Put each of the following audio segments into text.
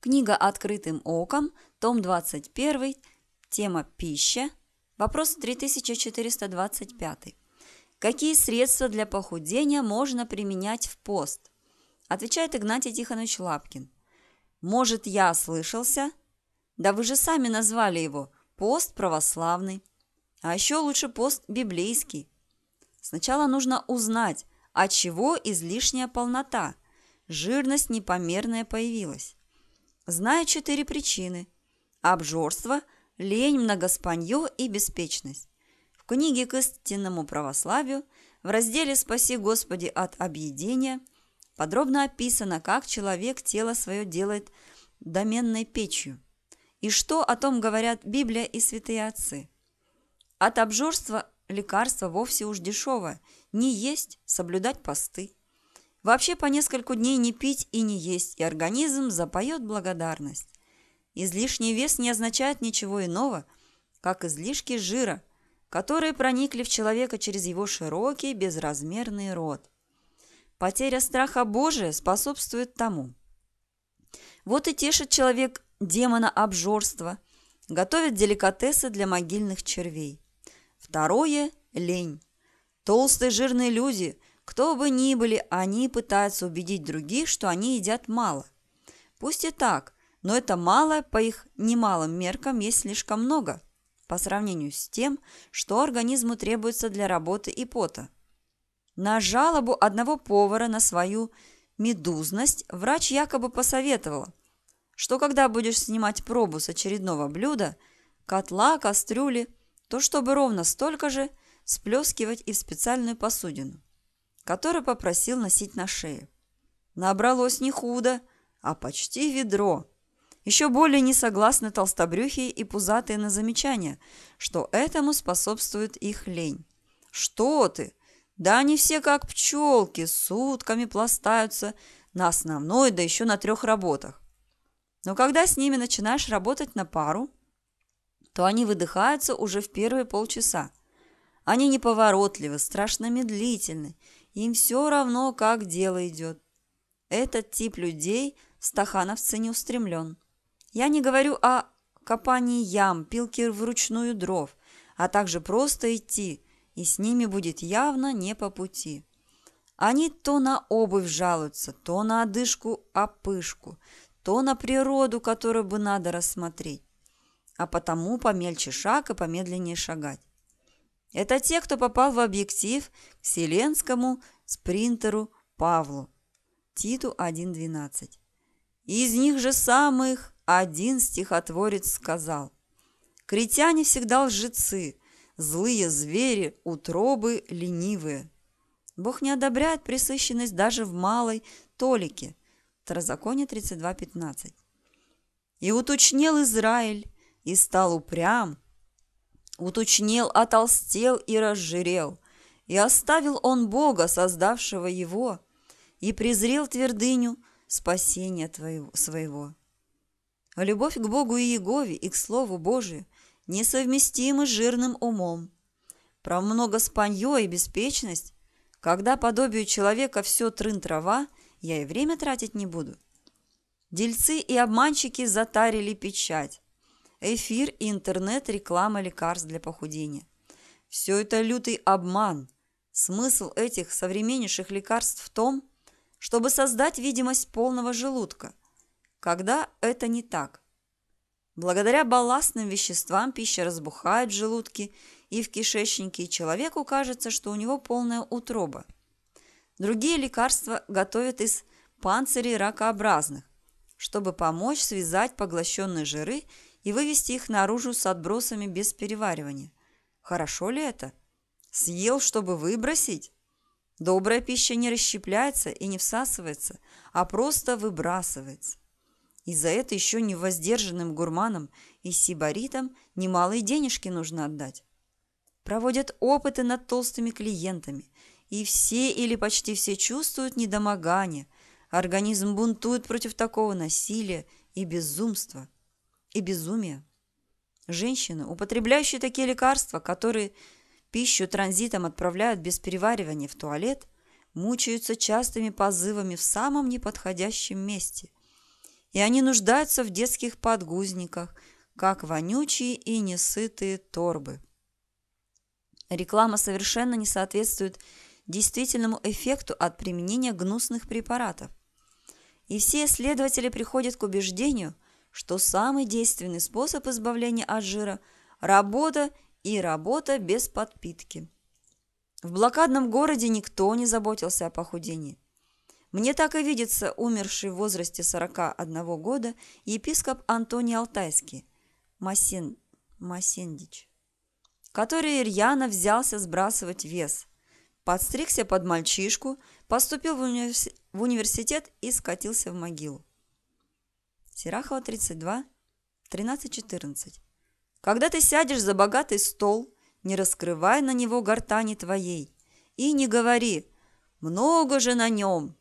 Книга «Открытым оком», том 21, тема «Пища», вопрос 3425. Какие средства для похудения можно применять в пост? Отвечает Игнатий Тихонович Лапкин. Может, я ослышался? Да вы же сами назвали его пост православный. А еще лучше пост библейский. Сначала нужно узнать, от чего излишняя полнота, жирность непомерная появилась зная четыре причины – обжорство, лень, многоспанье и беспечность. В книге «К истинному православию» в разделе «Спаси Господи от объедения» подробно описано, как человек тело свое делает доменной печью, и что о том говорят Библия и святые отцы. От обжорства лекарство вовсе уж дешевое – не есть, соблюдать посты – Вообще по несколько дней не пить и не есть, и организм запоет благодарность. Излишний вес не означает ничего иного, как излишки жира, которые проникли в человека через его широкий безразмерный рот. Потеря страха Божия способствует тому. Вот и тешит человек демона обжорства, готовит деликатесы для могильных червей. Второе – лень. Толстые жирные люди – кто бы ни были, они пытаются убедить других, что они едят мало. Пусть и так, но это мало по их немалым меркам есть слишком много по сравнению с тем, что организму требуется для работы и пота. На жалобу одного повара на свою медузность врач якобы посоветовал, что когда будешь снимать пробу с очередного блюда, котла, кастрюли, то чтобы ровно столько же сплескивать и в специальную посудину который попросил носить на шее. Набралось не худо, а почти ведро. Еще более не согласны толстобрюхи и пузатые на замечание, что этому способствует их лень. «Что ты? Да они все как пчелки, сутками пластаются на основной, да еще на трех работах. Но когда с ними начинаешь работать на пару, то они выдыхаются уже в первые полчаса. Они неповоротливы, страшно медлительны, им все равно, как дело идет. Этот тип людей стахановцы не устремлен. Я не говорю о копании ям, пилке вручную дров, а также просто идти, и с ними будет явно не по пути. Они то на обувь жалуются, то на одышку-опышку, то на природу, которую бы надо рассмотреть, а потому помельче шаг и помедленнее шагать. Это те, кто попал в объектив к вселенскому спринтеру Павлу. Титу 1.12. Из них же самых один стихотворец сказал. Критяне всегда лжецы, злые звери, утробы ленивые. Бог не одобряет пресыщенность даже в малой толике. Второзаконие 32.15. И уточнел Израиль, и стал упрям, уточнел, отолстел и разжирел. И оставил он Бога, создавшего его, и презрел твердыню спасения твоего, своего. А любовь к Богу и Егове и к Слову Божию несовместимы с жирным умом. Про много спанье и беспечность, когда подобию человека все трын-трава, я и время тратить не буду. Дельцы и обманщики затарили печать, эфир и интернет-реклама лекарств для похудения. Все это лютый обман. Смысл этих современнейших лекарств в том, чтобы создать видимость полного желудка, когда это не так. Благодаря балластным веществам пища разбухает в желудке и в кишечнике, и человеку кажется, что у него полная утроба. Другие лекарства готовят из панцирей ракообразных, чтобы помочь связать поглощенные жиры и вывести их наружу с отбросами без переваривания. Хорошо ли это? Съел, чтобы выбросить? Добрая пища не расщепляется и не всасывается, а просто выбрасывается. И за это еще невоздержанным гурманам и сибаритам немалые денежки нужно отдать. Проводят опыты над толстыми клиентами, и все или почти все чувствуют недомогание. Организм бунтует против такого насилия и безумства – и безумие. Женщины, употребляющие такие лекарства, которые пищу транзитом отправляют без переваривания в туалет, мучаются частыми позывами в самом неподходящем месте. И они нуждаются в детских подгузниках, как вонючие и несытые торбы. Реклама совершенно не соответствует действительному эффекту от применения гнусных препаратов. И все исследователи приходят к убеждению – что самый действенный способ избавления от жира – работа и работа без подпитки. В блокадном городе никто не заботился о похудении. Мне так и видится умерший в возрасте 41 года епископ Антоний Алтайский, Масен, Масендич, который рьяно взялся сбрасывать вес, подстригся под мальчишку, поступил в, универс... в университет и скатился в могилу. Серахова, 32, 13-14. Когда ты сядешь за богатый стол, не раскрывай на него гортани твоей и не говори «много же на нем».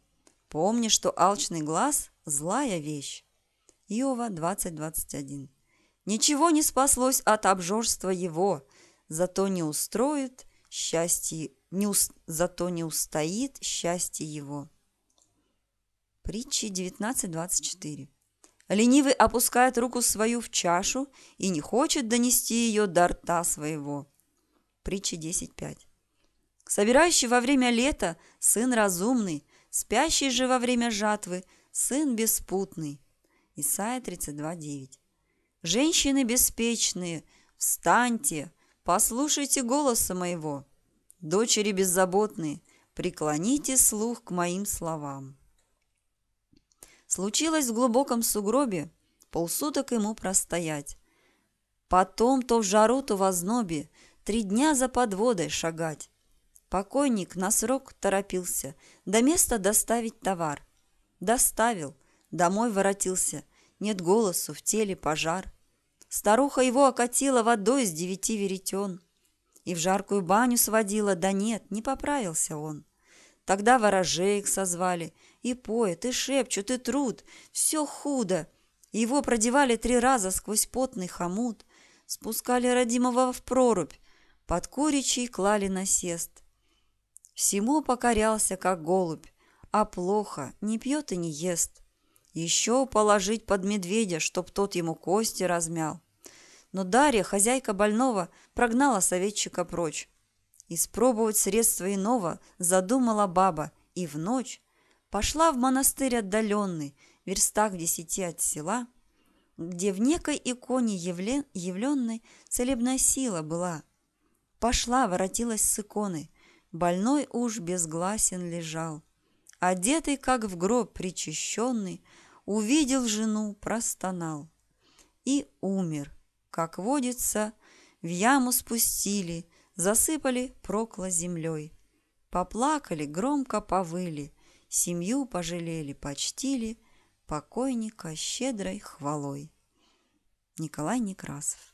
Помни, что алчный глаз – злая вещь. Иова 20.21 Ничего не спаслось от обжорства его, зато не устроит счастье, не ус, зато не устоит счастье его. Притчи 19.24 Ленивый опускает руку свою в чашу и не хочет донести ее до рта своего. Притча 10.5. Собирающий во время лета – сын разумный, спящий же во время жатвы – сын беспутный. Исайя 32.9. Женщины беспечные, встаньте, послушайте голоса моего. Дочери беззаботные, преклоните слух к моим словам случилось в глубоком сугробе полсуток ему простоять. Потом то в жару, то в ознобе, три дня за подводой шагать. Покойник на срок торопился до места доставить товар. Доставил, домой воротился, нет голосу, в теле пожар. Старуха его окатила водой из девяти веретен. И в жаркую баню сводила, да нет, не поправился он. Тогда ворожеек созвали. И поет, и шепчут, и труд. Все худо. Его продевали три раза сквозь потный хомут. Спускали родимого в прорубь. Под куричий клали насест. Всему покорялся, как голубь. А плохо, не пьет и не ест. Еще положить под медведя, чтоб тот ему кости размял. Но Дарья, хозяйка больного, прогнала советчика прочь. Испробовать средства иного задумала баба и в ночь пошла в монастырь отдаленный, верстах десяти от села, где в некой иконе явлен, явленной целебная сила была. Пошла, воротилась с иконы, больной уж безгласен лежал. Одетый, как в гроб причащенный, увидел жену, простонал. И умер, как водится, в яму спустили, засыпали прокла землей. Поплакали, громко повыли, семью пожалели, почтили покойника щедрой хвалой. Николай Некрасов